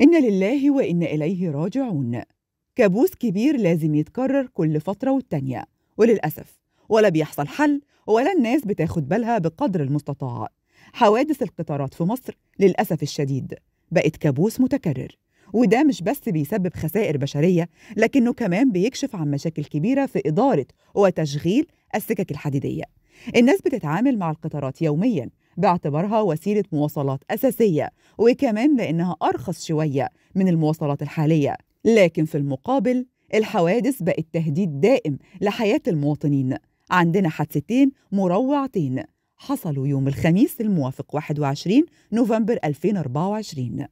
إن لله وإن إليه راجعون كابوس كبير لازم يتكرر كل فترة والتانية وللأسف ولا بيحصل حل ولا الناس بتاخد بالها بقدر المستطاع حوادث القطارات في مصر للأسف الشديد بقت كابوس متكرر وده مش بس بيسبب خسائر بشرية لكنه كمان بيكشف عن مشاكل كبيرة في إدارة وتشغيل السكك الحديدية الناس بتتعامل مع القطارات يوميا باعتبارها وسيلة مواصلات أساسية وكمان لأنها أرخص شوية من المواصلات الحالية لكن في المقابل الحوادث بقت تهديد دائم لحياة المواطنين عندنا حادثتين مروعتين حصلوا يوم الخميس الموافق 21 نوفمبر 2024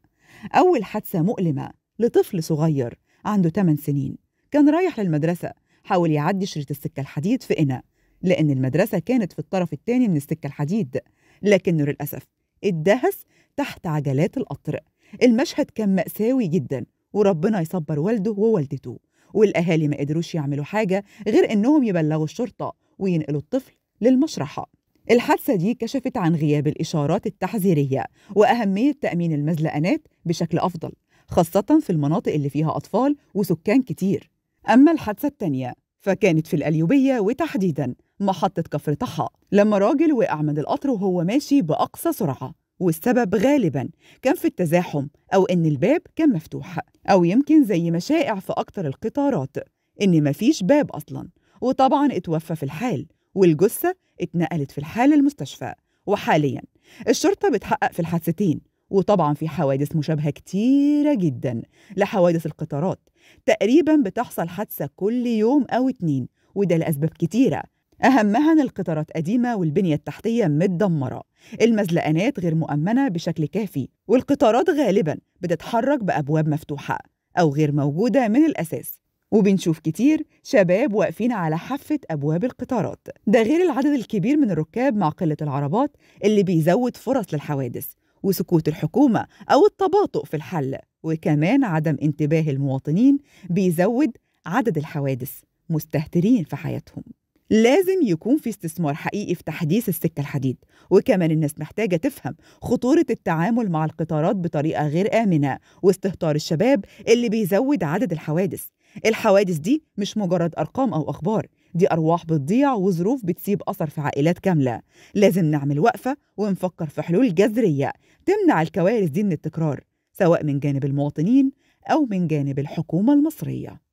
أول حادثة مؤلمة لطفل صغير عنده 8 سنين كان رايح للمدرسة حاول يعدي شريط السكة الحديد في إنا لأن المدرسة كانت في الطرف الثاني من السكة الحديد لكنه للأسف اتدهس تحت عجلات القطر المشهد كان مأساوي جدا وربنا يصبر والده ووالدته والأهالي ما قدروش يعملوا حاجة غير إنهم يبلغوا الشرطة وينقلوا الطفل للمشرحة الحادثة دي كشفت عن غياب الإشارات التحذيرية وأهمية تأمين المزلقانات بشكل أفضل خاصة في المناطق اللي فيها أطفال وسكان كتير أما الحادثة التانية فكانت في القليوبية وتحديدا محطة كفر طحاء لما راجل وقع من القطر وهو ماشي بأقصى سرعة والسبب غالبا كان في التزاحم أو إن الباب كان مفتوح أو يمكن زي ما شائع في أكتر القطارات إن مفيش باب أصلا وطبعا اتوفى في الحال والجثة اتنقلت في الحال المستشفى وحاليا الشرطة بتحقق في الحادثتين وطبعا في حوادث مشابهة كتيرة جدا لحوادث القطارات تقريبا بتحصل حادثة كل يوم أو اتنين وده لأسباب كتيرة أهمها أن القطارات قديمة والبنية التحتية متدمرة المزلقانات غير مؤمنة بشكل كافي والقطارات غالبا بتتحرك بأبواب مفتوحة أو غير موجودة من الأساس وبنشوف كتير شباب واقفين على حافة أبواب القطارات ده غير العدد الكبير من الركاب مع قلة العربات اللي بيزود فرص للحوادث وسكوت الحكومة أو التباطؤ في الحل وكمان عدم انتباه المواطنين بيزود عدد الحوادث مستهترين في حياتهم لازم يكون في استثمار حقيقي في تحديث السكة الحديد وكمان الناس محتاجة تفهم خطورة التعامل مع القطارات بطريقة غير آمنة واستهتار الشباب اللي بيزود عدد الحوادث الحوادث دي مش مجرد أرقام أو أخبار دي أرواح بتضيع وظروف بتسيب أثر في عائلات كاملة لازم نعمل وقفة ونفكر في حلول جذرية تمنع الكوارث دي من التكرار سواء من جانب المواطنين أو من جانب الحكومة المصرية